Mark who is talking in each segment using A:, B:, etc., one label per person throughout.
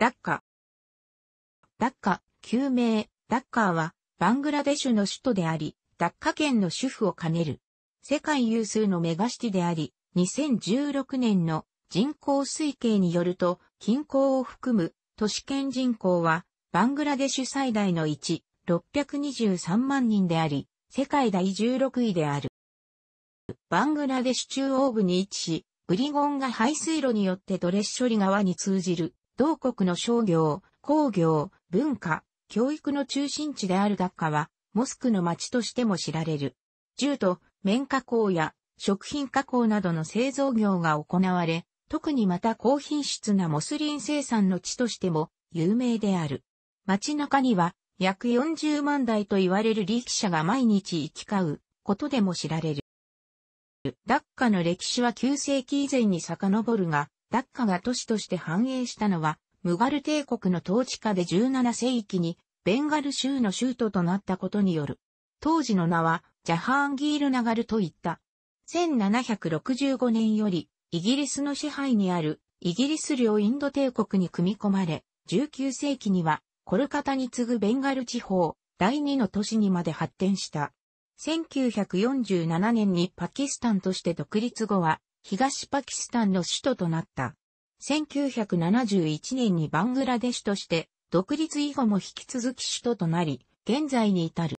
A: ダッカ。ダッカ、旧名、ダッカーは、バングラデシュの首都であり、ダッカ県の主婦を兼ねる。世界有数のメガシティであり、2016年の人口推計によると、近郊を含む都市圏人口は、バングラデシュ最大の1、623万人であり、世界第16位である。バングラデシュ中央部に位置し、グリゴンが排水路によってドレッショリ川に通じる同国の商業、工業、文化、教育の中心地であるダッカは、モスクの街としても知られる。重と綿加工や食品加工などの製造業が行われ、特にまた高品質なモスリン生産の地としても有名である。街中には約40万台と言われる力車が毎日行き交うことでも知られる。ダッカの歴史は9世紀以前に遡るが、ダッカが都市として繁栄したのは、ムガル帝国の統治下で17世紀に、ベンガル州の州都となったことによる。当時の名は、ジャハーンギールナガルといった。1765年より、イギリスの支配にある、イギリス領インド帝国に組み込まれ、19世紀には、コルカタに次ぐベンガル地方、第2の都市にまで発展した。1947年にパキスタンとして独立後は、東パキスタンの首都となった。1971年にバングラデシュとして独立以後も引き続き首都となり、現在に至る。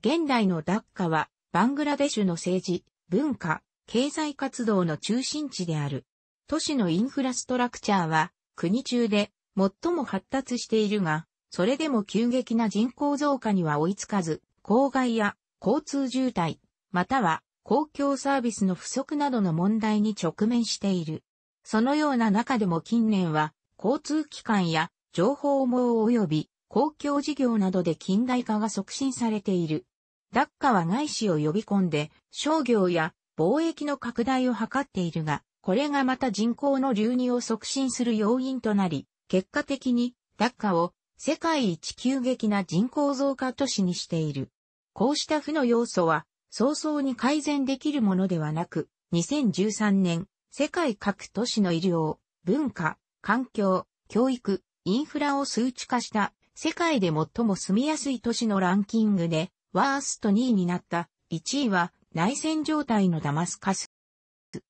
A: 現代のダッカはバングラデシュの政治、文化、経済活動の中心地である。都市のインフラストラクチャーは国中で最も発達しているが、それでも急激な人口増加には追いつかず、郊外や交通渋滞、または公共サービスの不足などの問題に直面している。そのような中でも近年は、交通機関や情報網及び公共事業などで近代化が促進されている。ダッカは外資を呼び込んで、商業や貿易の拡大を図っているが、これがまた人口の流入を促進する要因となり、結果的にダッカを世界一急激な人口増加都市にしている。こうした負の要素は早々に改善できるものではなく、2013年、世界各都市の医療、文化、環境、教育、インフラを数値化した世界で最も住みやすい都市のランキングでワースト2位になった1位は内戦状態のダマスカス。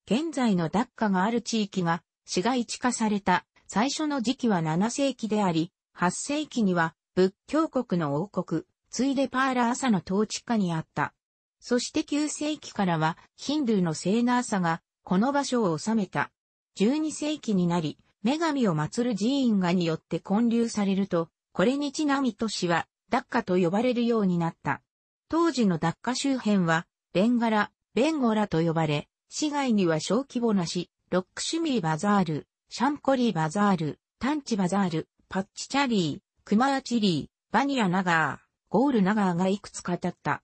A: 現在のダッカがある地域が市街地化された最初の時期は7世紀であり、8世紀には仏教国の王国、ついでパーラーサの統治下にあった。そして9世紀からはヒンドゥーのセナーサがこの場所を治めた。12世紀になり、女神を祀る寺院がによって建立されると、これにちなみ都市は、ダッカと呼ばれるようになった。当時のダッカ周辺は、ベンガラ、ベンゴラと呼ばれ、市街には小規模な市、ロックシュミーバザール、シャンコリーバザール、タンチバザール、パッチチャリー、クマーチリー、バニアナガー、ゴールナガーがいくつか立った。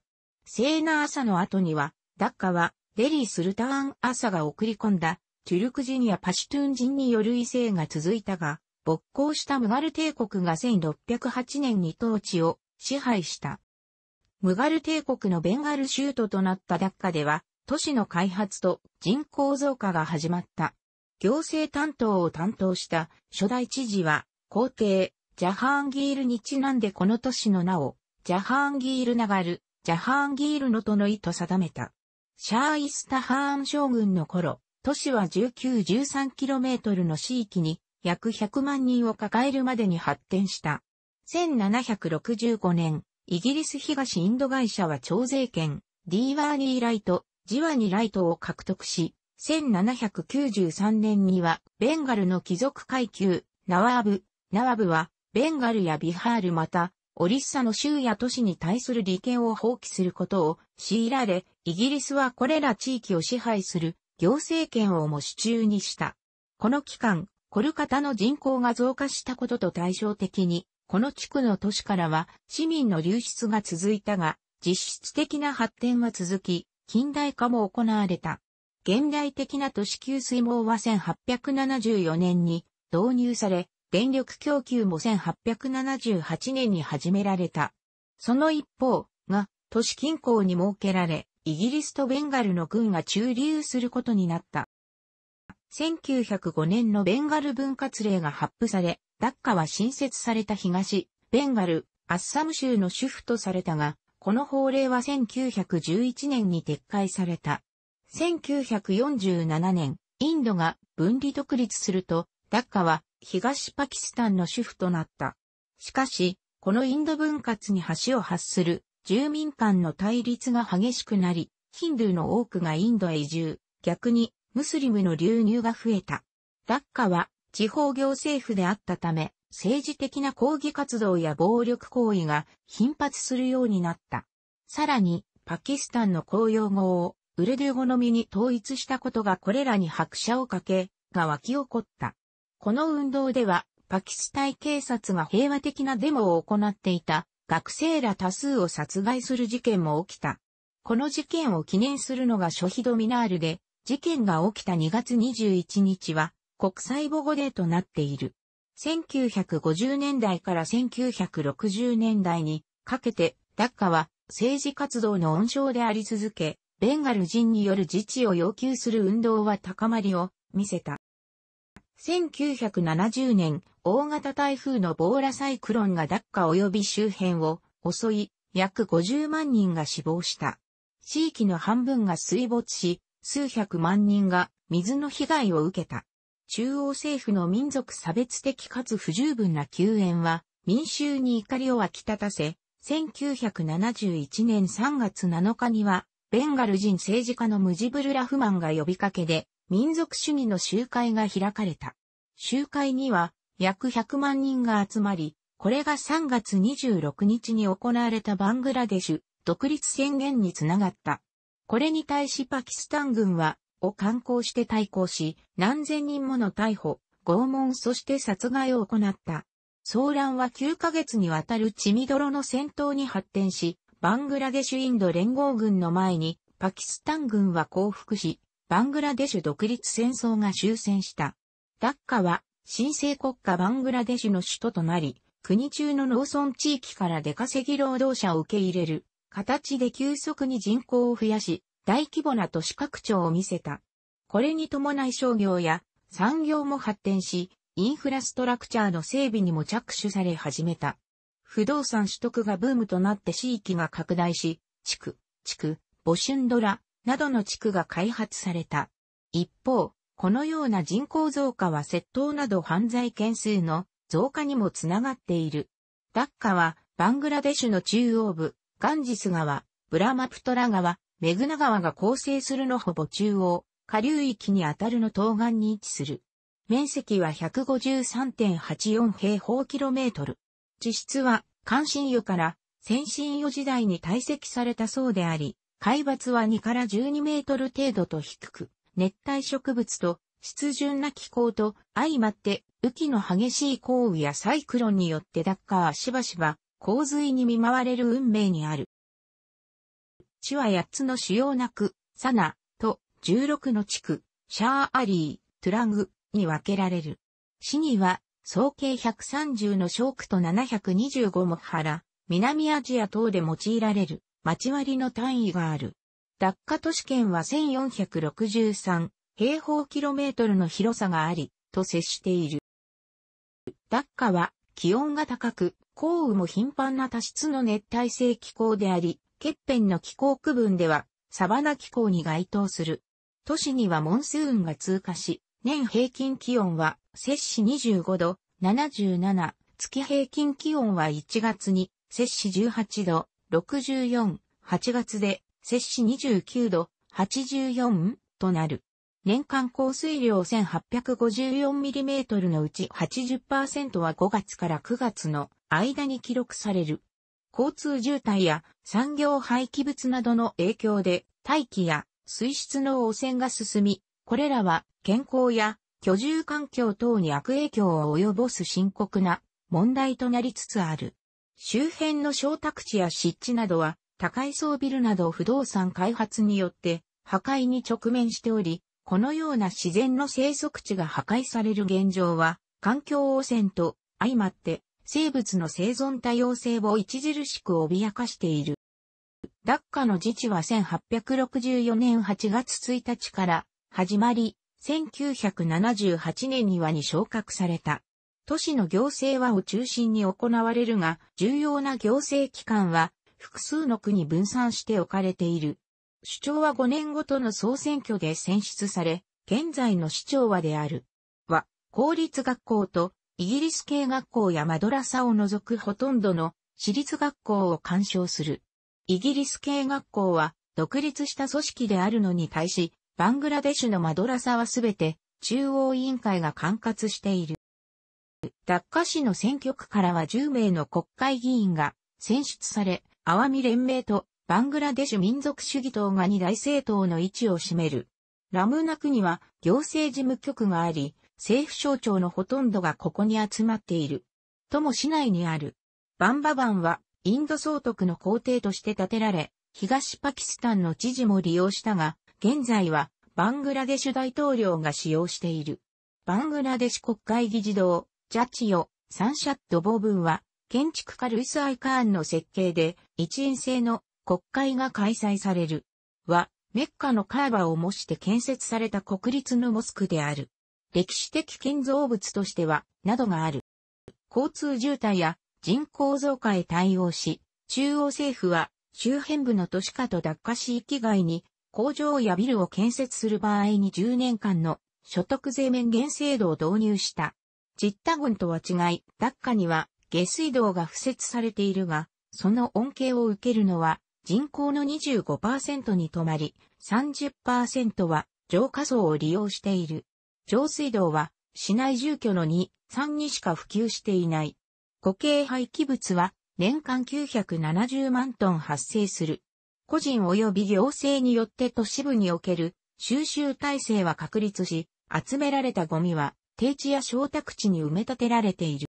A: セナー朝の後には、ダッカは、デリー・スルターン朝が送り込んだ、チュルク人やパシュトゥン人による異性が続いたが、勃興したムガル帝国が1608年に統治を支配した。ムガル帝国のベンガル州都となったダッカでは、都市の開発と人口増加が始まった。行政担当を担当した初代知事は、皇帝、ジャハーンギールにちなんでこの都市の名を、ジャハーンギールナガル、ジャハーンギールのとの意と定めた。シャーイスタハーン将軍の頃、都市は 19-13km の地域に約100万人を抱えるまでに発展した。1765年、イギリス東インド会社は徴税権、ディーワーニーライト、ジワニライトを獲得し、1793年にはベンガルの貴族階級、ナワーブ、ナワブはベンガルやビハールまたオリッサの州や都市に対する利権を放棄することを強いられ、イギリスはこれら地域を支配する行政権をも手中にした。この期間、コルカタの人口が増加したことと対照的に、この地区の都市からは市民の流出が続いたが、実質的な発展は続き、近代化も行われた。現代的な都市給水網は1874年に導入され、電力供給も1878年に始められた。その一方が都市近郊に設けられ、イギリスとベンガルの軍が駐留することになった。1905年のベンガル分割令が発布され、ダッカは新設された東、ベンガル、アッサム州の主婦とされたが、この法令は1911年に撤回された。1947年、インドが分離独立すると、ダッカは東パキスタンの主婦となった。しかし、このインド分割に橋を発する住民間の対立が激しくなり、ヒンドゥーの多くがインドへ移住、逆にムスリムの流入が増えた。ラッカは地方行政府であったため、政治的な抗議活動や暴力行為が頻発するようになった。さらに、パキスタンの公用語をウルドゥー語のみに統一したことがこれらに拍車をかけ、が湧き起こった。この運動では、パキスタイ警察が平和的なデモを行っていた学生ら多数を殺害する事件も起きた。この事件を記念するのが初日。ヒドミナールで、事件が起きた2月21日は国際母語デーとなっている。1950年代から1960年代にかけて、ダッカは政治活動の温床であり続け、ベンガル人による自治を要求する運動は高まりを見せた。1970年、大型台風のボーラサイクロンがダッカ及び周辺を襲い、約50万人が死亡した。地域の半分が水没し、数百万人が水の被害を受けた。中央政府の民族差別的かつ不十分な救援は、民衆に怒りを湧き立たせ、1971年3月7日には、ベンガル人政治家のムジブル・ラフマンが呼びかけで、民族主義の集会が開かれた。集会には約100万人が集まり、これが3月26日に行われたバングラデシュ独立宣言につながった。これに対しパキスタン軍は、を観光して対抗し、何千人もの逮捕、拷問そして殺害を行った。騒乱は9ヶ月にわたる血みどろの戦闘に発展し、バングラデシュインド連合軍の前に、パキスタン軍は降伏し、バングラデシュ独立戦争が終戦した。ダッカは、新生国家バングラデシュの首都となり、国中の農村地域から出稼ぎ労働者を受け入れる、形で急速に人口を増やし、大規模な都市拡張を見せた。これに伴い商業や産業も発展し、インフラストラクチャーの整備にも着手され始めた。不動産取得がブームとなって地域が拡大し、地区、地区、ボシュンドラ、などの地区が開発された。一方、このような人口増加は窃盗など犯罪件数の増加にもつながっている。ダッカは、バングラデシュの中央部、ガンジス川、ブラマプトラ川、メグナ川が構成するのほぼ中央、下流域にあたるの東岸に位置する。面積は153.84平方キロメートル。地質は、関心湯から、先進湯時代に堆積されたそうであり、海抜は2から12メートル程度と低く、熱帯植物と湿潤な気候と相まって雨季の激しい降雨やサイクロンによってダッカーはしばしば洪水に見舞われる運命にある。地は8つの主要な区、サナ、と16の地区、シャーアリー、トゥラグに分けられる。市には総計130の小区と725も原、南アジア等で用いられる町割の単位がある。ダッカ都市圏は1463平方キロメートルの広さがあり、と接している。ダッカは気温が高く、降雨も頻繁な多湿の熱帯性気候であり、欠片の気候区分ではサバナ気候に該当する。都市にはモンスーンが通過し、年平均気温は摂氏25度、77、月平均気温は1月に摂氏18度、64、8月で、摂氏29度、84となる。年間降水量 1854mm のうち80%は5月から9月の間に記録される。交通渋滞や産業廃棄物などの影響で大気や水質の汚染が進み、これらは健康や居住環境等に悪影響を及ぼす深刻な問題となりつつある。周辺の小宅地や湿地などは、高い層ビルなど不動産開発によって破壊に直面しており、このような自然の生息地が破壊される現状は、環境汚染と相まって生物の生存多様性を著しく脅かしている。ダッカの自治は1864年8月1日から始まり、1978年にはに昇格された。都市の行政はを中心に行われるが、重要な行政機関は複数の区に分散して置かれている。首長は5年ごとの総選挙で選出され、現在の市長はである。は、公立学校とイギリス系学校やマドラサを除くほとんどの私立学校を干渉する。イギリス系学校は独立した組織であるのに対し、バングラデシュのマドラサはすべて中央委員会が管轄している。ダッ市の選挙区からは10名の国会議員が選出され、アワミ連盟とバングラデシュ民族主義党が2大政党の位置を占める。ラムナ区には行政事務局があり、政府省庁のほとんどがここに集まっている。とも市内にある。バンババンはインド総督の皇帝として建てられ、東パキスタンの知事も利用したが、現在はバングラデシュ大統領が使用している。バングラデシュ国会議事堂、ジャッジオ、サンシャットボーブンは、建築家ルイス・アイカーンの設計で、一円制の国会が開催される。は、メッカのカーバを模して建設された国立のモスクである。歴史的建造物としては、などがある。交通渋滞や人口増加へ対応し、中央政府は周辺部の都市化と脱火。市域外に工場やビルを建設する場合に10年間の所得税免減制度を導入した。ジッタ郡とは違い、ダッカには下水道が敷設されているが、その恩恵を受けるのは人口の25%に止まり、30%は浄化層を利用している。上水道は市内住居の2、3にしか普及していない。固形廃棄物は年間970万トン発生する。個人及び行政によって都市部における収集体制は確立し、集められたゴミは低地や小宅地に埋め立てられている。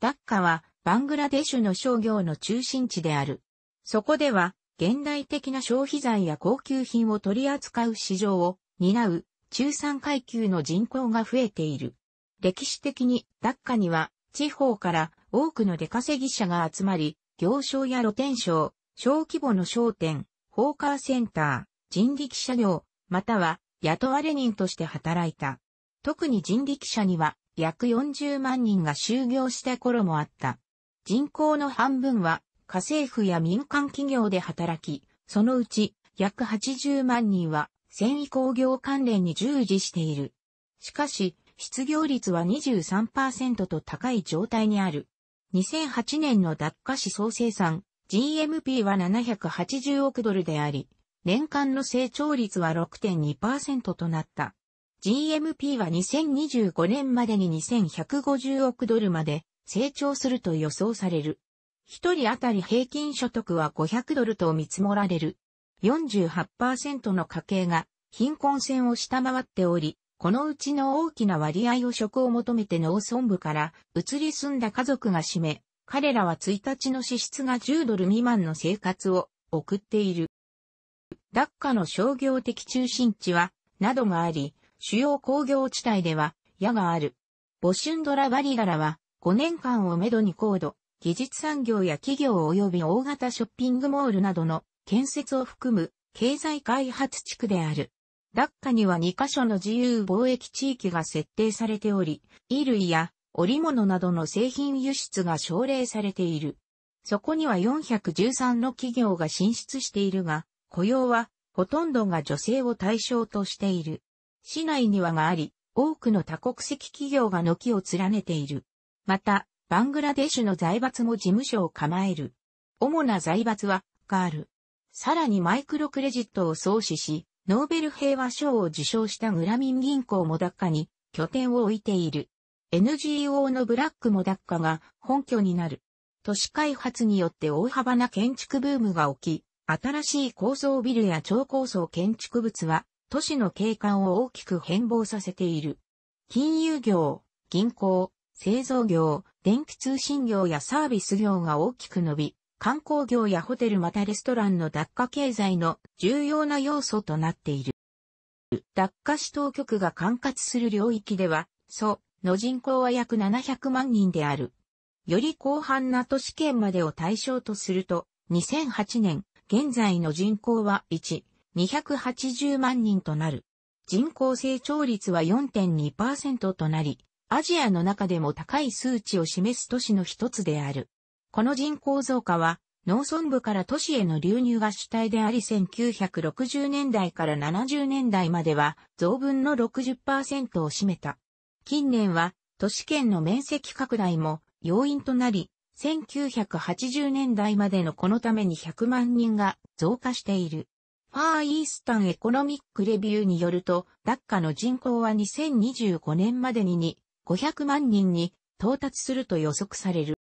A: ダッカはバングラデシュの商業の中心地である。そこでは現代的な消費財や高級品を取り扱う市場を担う中産階級の人口が増えている。歴史的にダッカには地方から多くの出稼ぎ者が集まり、行商や露天商、小規模の商店、ホーカーセンター、人力車両、または雇われ人として働いた。特に人力車には約40万人が就業した頃もあった。人口の半分は家政婦や民間企業で働き、そのうち約80万人は繊維工業関連に従事している。しかし、失業率は23%と高い状態にある。2008年の脱価市総生産 GMP は780億ドルであり、年間の成長率は6.2%となった。GMP は2025年までに2150億ドルまで成長すると予想される。一人当たり平均所得は500ドルと見積もられる。48%の家計が貧困線を下回っており、このうちの大きな割合を職を求めて農村部から移り住んだ家族が占め、彼らは1日の支出が10ドル未満の生活を送っている。ダッカの商業的中心地は、などがあり、主要工業地帯では、矢がある。ボシュンドラ・バリガラは、5年間をめどに高度、技術産業や企業及び大型ショッピングモールなどの建設を含む経済開発地区である。ダッカには2カ所の自由貿易地域が設定されており、衣類や織物などの製品輸出が奨励されている。そこには413の企業が進出しているが、雇用はほとんどが女性を対象としている。市内にはがあり、多くの多国籍企業が軒を連ねている。また、バングラデシュの財閥も事務所を構える。主な財閥は、ガール。さらにマイクロクレジットを創始し、ノーベル平和賞を受賞したグラミン銀行もダッカに拠点を置いている。NGO のブラックもダッカが本拠になる。都市開発によって大幅な建築ブームが起き、新しい高層ビルや超高層建築物は都市の景観を大きく変貌させている。金融業、銀行、製造業、電気通信業やサービス業が大きく伸び、観光業やホテルまたレストランの脱下経済の重要な要素となっている。脱下市当局が管轄する領域では、蘇の人口は約700万人である。より広範な都市圏までを対象とすると、2008年、現在の人口は1、280万人となる。人口成長率は4.2%となり、アジアの中でも高い数値を示す都市の一つである。この人口増加は、農村部から都市への流入が主体であり1960年代から70年代までは増分の60%を占めた。近年は都市圏の面積拡大も要因となり、1980年代までのこのために100万人が増加している。ファーイースタンエコノミックレビューによると、ダッカの人口は2025年までにに500万人に到達すると予測される。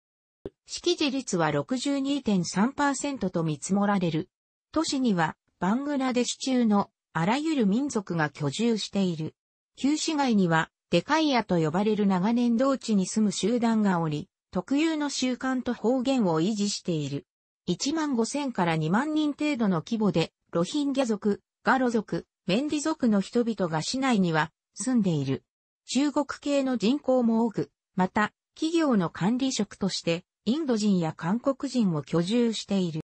A: 識字率は62.3%と見積もられる。都市にはバングラデシュ中のあらゆる民族が居住している。旧市街にはデカイアと呼ばれる長年同地に住む集団がおり、特有の習慣と方言を維持している。1万5千から2万人程度の規模でロヒンギャ族、ガロ族、メンディ族の人々が市内には住んでいる。中国系の人口も多く、また、企業の管理職として、インド人や韓国人も居住している。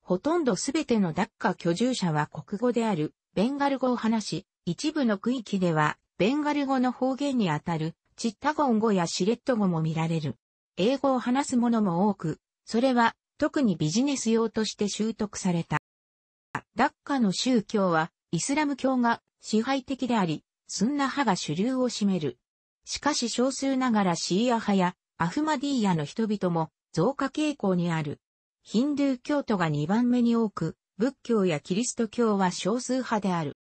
A: ほとんどすべてのダッカ居住者は国語である、ベンガル語を話し、一部の区域では、ベンガル語の方言にあたる、チッタゴン語やシレット語も見られる。英語を話す者も多く、それは、特にビジネス用として習得された。ダッカの宗教は、イスラム教が支配的であり、スンナ派が主流を占める。しかし少数ながらシーア派やアフマディーヤの人々も増加傾向にある。ヒンドゥー教徒が2番目に多く、仏教やキリスト教は少数派である。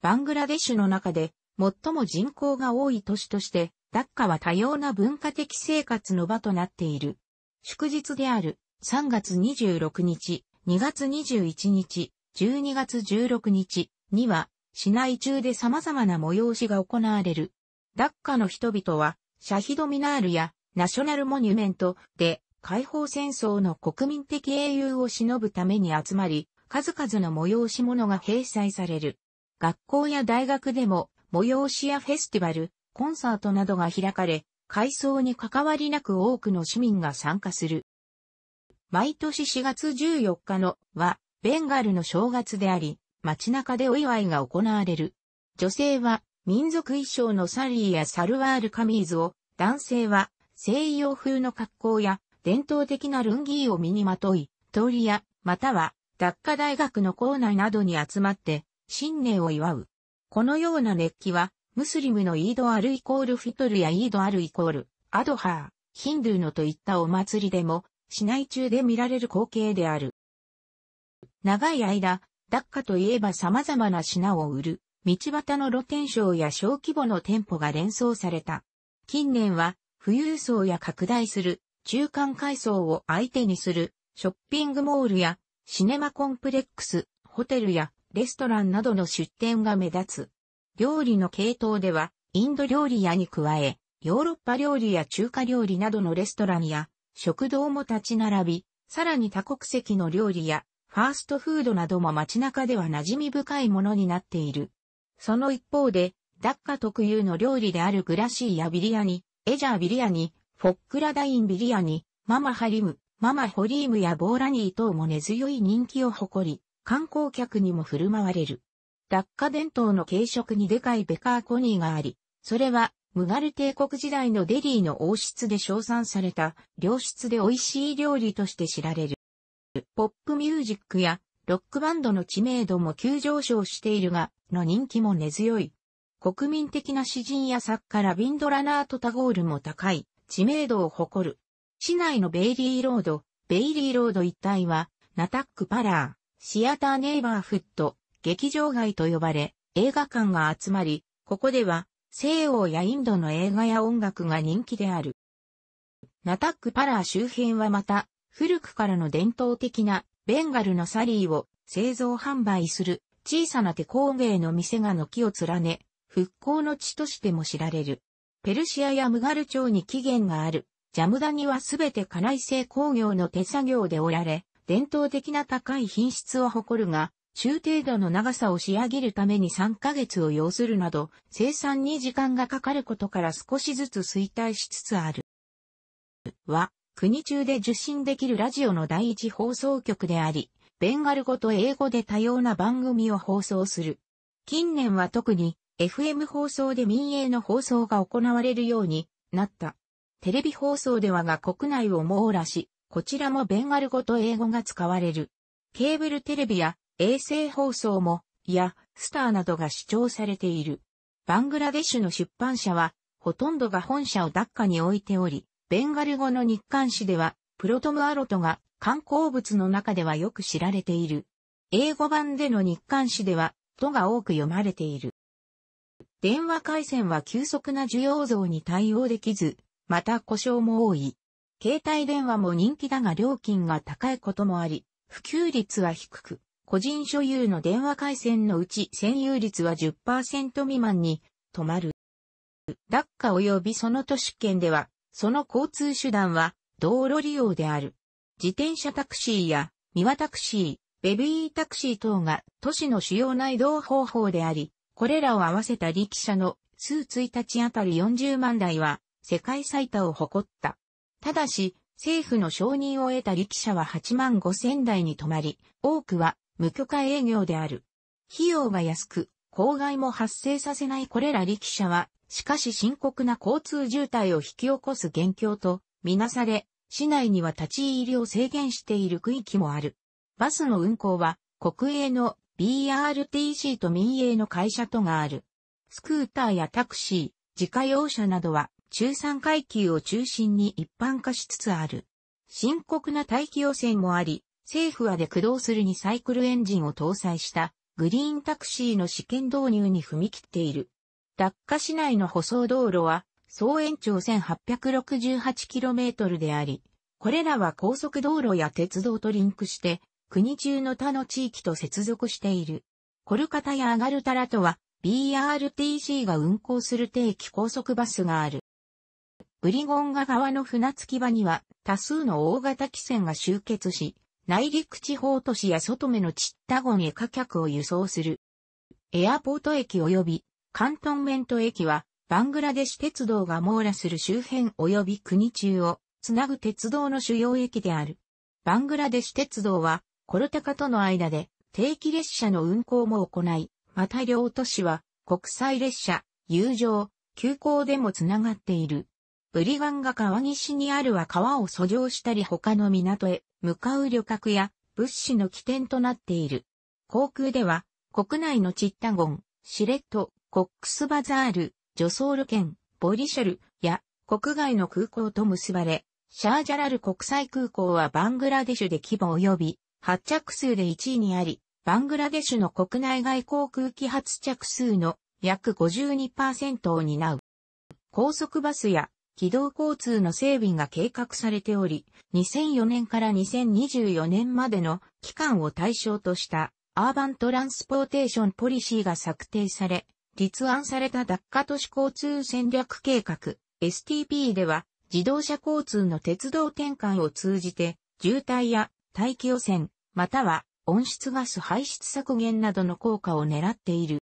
A: バングラデシュの中で最も人口が多い都市として、ダッカは多様な文化的生活の場となっている。祝日である3月26日、2月21日、12月16日には、市内中で様々な催しが行われる。ダッカの人々は、シャヒドミナールやナショナルモニュメントで解放戦争の国民的英雄を忍ぶために集まり、数々の催し物が閉鎖される。学校や大学でも催しやフェスティバル、コンサートなどが開かれ、改装に関わりなく多くの市民が参加する。毎年4月14日のは、ベンガルの正月であり、街中でお祝いが行われる。女性は、民族衣装のサリーやサルワールカミーズを、男性は、西洋風の格好や、伝統的なルンギーを身にまとい、通りや、または、ダッカ大学の校内などに集まって、新年を祝う。このような熱気は、ムスリムのイードアルイコールフィトルやイードアルイコール、アドハー、ヒンドゥーのといったお祭りでも市内中で見られる光景である。長い間、ダッカといえば様々な品を売る、道端の露天商や小規模の店舗が連想された。近年は、富裕層や拡大する、中間階層を相手にする、ショッピングモールや、シネマコンプレックス、ホテルや、レストランなどの出店が目立つ。料理の系統では、インド料理屋に加え、ヨーロッパ料理や中華料理などのレストランや、食堂も立ち並び、さらに多国籍の料理やファーストフードなども街中では馴染み深いものになっている。その一方で、ダッカ特有の料理であるグラシーやビリアニ、エジャービリアニ、フォックラダインビリアニ、ママハリム、ママホリームやボーラニー等も根強い人気を誇り、観光客にも振る舞われる。ダッカ伝統の軽食にでかいベカーコニーがあり、それはムガル帝国時代のデリーの王室で称賛された、良質で美味しい料理として知られる。ポップミュージックやロックバンドの知名度も急上昇しているが、の人気も根強い。国民的な詩人や作家ラビンドラナート・タゴールも高い、知名度を誇る。市内のベイリーロード、ベイリーロード一帯は、ナタック・パラー、シアター・ネイバーフット、劇場街と呼ばれ、映画館が集まり、ここでは西欧やインドの映画や音楽が人気である。ナタックパラー周辺はまた、古くからの伝統的なベンガルのサリーを製造販売する小さな手工芸の店が軒を連ね、復興の地としても知られる。ペルシアやムガル町に起源がある、ジャムダニはすべて家内製工業の手作業でおられ、伝統的な高い品質を誇るが、中程度の長さを仕上げるために3ヶ月を要するなど、生産に時間がかかることから少しずつ衰退しつつある。は、国中で受信できるラジオの第一放送局であり、ベンガル語と英語で多様な番組を放送する。近年は特に FM 放送で民営の放送が行われるようになった。テレビ放送ではが国内を網羅し、こちらもベンガル語と英語が使われる。ケーブルテレビや衛星放送も、や、スターなどが主張されている。バングラデシュの出版社は、ほとんどが本社をダッカに置いており、ベンガル語の日刊誌では、プロトムアロトが観光物の中ではよく知られている。英語版での日刊誌では、とが多く読まれている。電話回線は急速な需要増に対応できず、また故障も多い。携帯電話も人気だが料金が高いこともあり、普及率は低く、個人所有の電話回線のうち占有率は10%未満に止まる。ダッカ及びその都市圏では、その交通手段は道路利用である。自転車タクシーやミワタクシー、ベビータクシー等が都市の主要な移動方法であり、これらを合わせた力車の数1日あたり40万台は世界最多を誇った。ただし、政府の承認を得た力車は8万5千台に止まり、多くは無許可営業である。費用が安く、公害も発生させないこれら力車は、しかし深刻な交通渋滞を引き起こす現況と、みなされ、市内には立ち入りを制限している区域もある。バスの運行は、国営の BRTC と民営の会社とがある。スクーターやタクシー、自家用車などは、中産階級を中心に一般化しつつある。深刻な大気汚染もあり、政府はで駆動するにサイクルエンジンを搭載したグリーンタクシーの試験導入に踏み切っている。落下市内の舗装道路は総延長 1868km であり、これらは高速道路や鉄道とリンクして、国中の他の地域と接続している。コルカタやアガルタラとは BRTC が運行する定期高速バスがある。ブリゴンガ川の船着き場には多数の大型汽船が集結し、内陸地方都市や外目のチッタゴンへ貨客を輸送する。エアポート駅及び関東面と駅は、バングラデシュ鉄道が網羅する周辺及び国中をつなぐ鉄道の主要駅である。バングラデシュ鉄道は、コルタカとの間で定期列車の運行も行い、また両都市は国際列車、友情、急行でもつながっている。ブリガンが川岸にあるは川を遡上したり他の港へ向かう旅客や物資の起点となっている。航空では、国内のチッタゴン、シレット、コックスバザール、ジョソール県、ボリシェルや国外の空港と結ばれ、シャージャラル国際空港はバングラデシュで規模及び発着数で1位にあり、バングラデシュの国内外航空機発着数の約52%を担う。高速バスや軌道交通の整備が計画されており、2004年から2024年までの期間を対象としたアーバントランスポーテーションポリシーが策定され、立案されたダッカ都市交通戦略計画 STP では自動車交通の鉄道転換を通じて渋滞や大気汚染、または温室ガス排出削減などの効果を狙っている。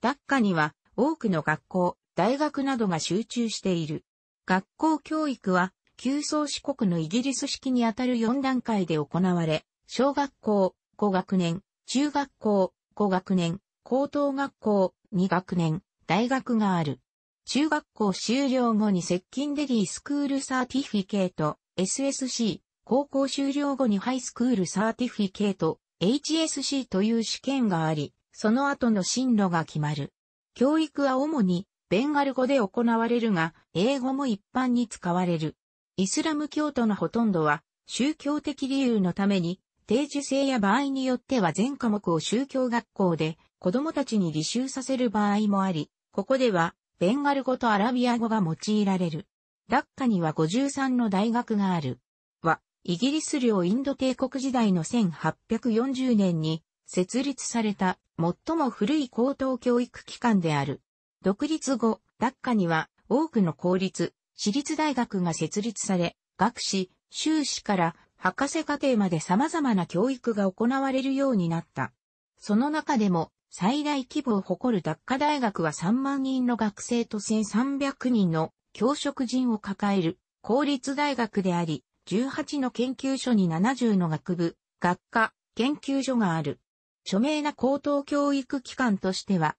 A: ダッカには多くの学校、大学などが集中している。学校教育は、旧宗四国のイギリス式にあたる4段階で行われ、小学校、5学年、中学校、5学年、高等学校、2学年、大学がある。中学校終了後に接近デリースクールサーティフィケート、SSC、高校終了後にハイスクールサーティフィケート、HSC という試験があり、その後の進路が決まる。教育は主にベンガル語で行われるが、英語も一般に使われる。イスラム教徒のほとんどは、宗教的理由のために、定住制や場合によっては全科目を宗教学校で子供たちに履修させる場合もあり、ここではベンガル語とアラビア語が用いられる。ダッカには53の大学がある。は、イギリス領インド帝国時代の1840年に設立された最も古い高等教育機関である。独立後、ダッカには多くの公立、私立大学が設立され、学士、修士から博士課程まで様々な教育が行われるようになった。その中でも最大規模を誇るダッカ大学は3万人の学生と1300人の教職人を抱える公立大学であり、18の研究所に70の学部、学科、研究所がある。著名な高等教育機関としては、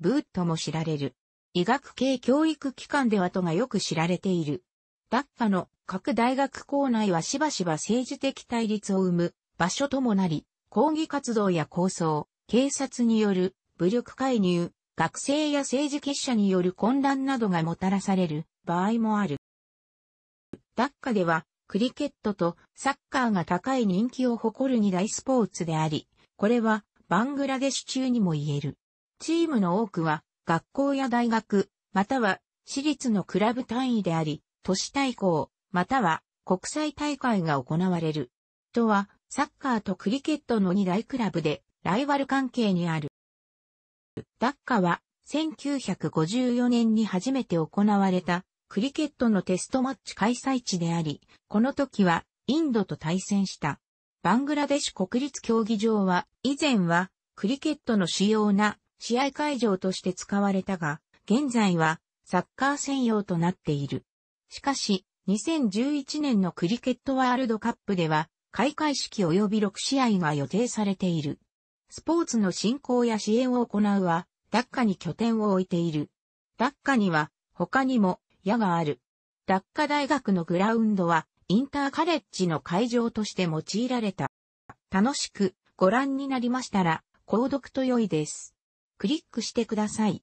A: ブーとも知られる。医学系教育機関ではとがよく知られている。ダッカの各大学校内はしばしば政治的対立を生む場所ともなり、抗議活動や抗争、警察による武力介入、学生や政治結社による混乱などがもたらされる場合もある。ダッカではクリケットとサッカーが高い人気を誇る二大スポーツであり、これはバングラデシュ中にも言える。チームの多くは学校や大学、または私立のクラブ単位であり、都市対抗、または国際大会が行われる。とは、サッカーとクリケットの2大クラブで、ライバル関係にある。ダッカは、1954年に初めて行われた、クリケットのテストマッチ開催地であり、この時は、インドと対戦した。バングラデシュ国立競技場は、以前は、クリケットの主要な試合会場として使われたが、現在はサッカー専用となっている。しかし、2011年のクリケットワールドカップでは、開会式及び6試合が予定されている。スポーツの振興や支援を行うは、ダッカに拠点を置いている。ダッカには、他にも、矢がある。ダッカ大学のグラウンドは、インターカレッジの会場として用いられた。楽しくご覧になりましたら、購読と良いです。クリックしてください。